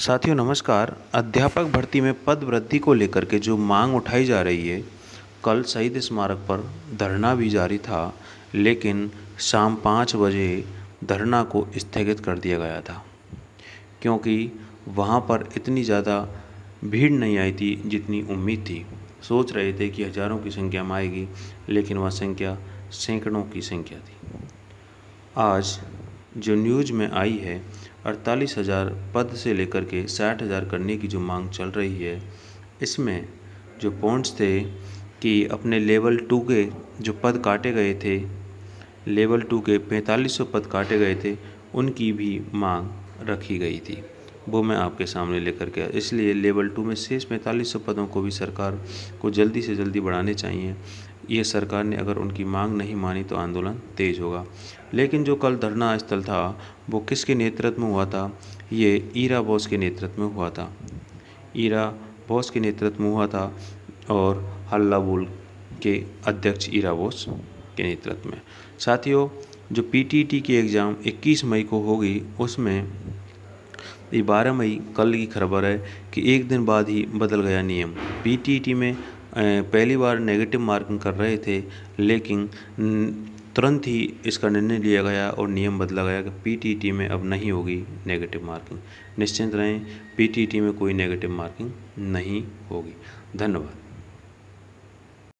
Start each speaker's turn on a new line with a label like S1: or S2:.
S1: साथियों नमस्कार अध्यापक भर्ती में पद वृद्धि को लेकर के जो मांग उठाई जा रही है कल शहीद स्मारक पर धरना भी जारी था लेकिन शाम पाँच बजे धरना को स्थगित कर दिया गया था क्योंकि वहाँ पर इतनी ज़्यादा भीड़ नहीं आई थी जितनी उम्मीद थी सोच रहे थे कि हज़ारों की संख्या में आएगी लेकिन वह संख्या सैकड़ों की संख्या थी आज जो न्यूज में आई है अड़तालीस हज़ार पद से लेकर के साठ हज़ार करने की जो मांग चल रही है इसमें जो पॉइंट्स थे कि अपने लेवल टू के जो पद काटे गए थे लेवल टू के पैंतालीस सौ पद काटे गए थे उनकी भी मांग रखी गई थी वो मैं आपके सामने लेकर के इसलिए लेवल टू में शेष पैंतालीस सौ पदों को भी सरकार को जल्दी से जल्दी बढ़ाने चाहिए ये सरकार ने अगर उनकी मांग नहीं मानी तो आंदोलन तेज होगा लेकिन जो कल धरना स्थल था वो किसके नेतृत्व में हुआ था ये ईरा बॉस के नेतृत्व में हुआ था ईरा बॉस के नेतृत्व में हुआ था और हल्ला बोल के अध्यक्ष ईरा बोस के नेतृत्व में साथियों जो पीटीटी की एग्ज़ाम 21 मई को होगी उसमें ये बारह मई कल की खबर है कि एक दिन बाद ही बदल गया नियम पी में पहली बार नेगेटिव मार्किंग कर रहे थे लेकिन तुरंत ही इसका निर्णय लिया गया और नियम बदला गया कि पीटीटी में अब नहीं होगी नेगेटिव मार्किंग निश्चिंत रहें पीटीटी में कोई नेगेटिव मार्किंग नहीं होगी धन्यवाद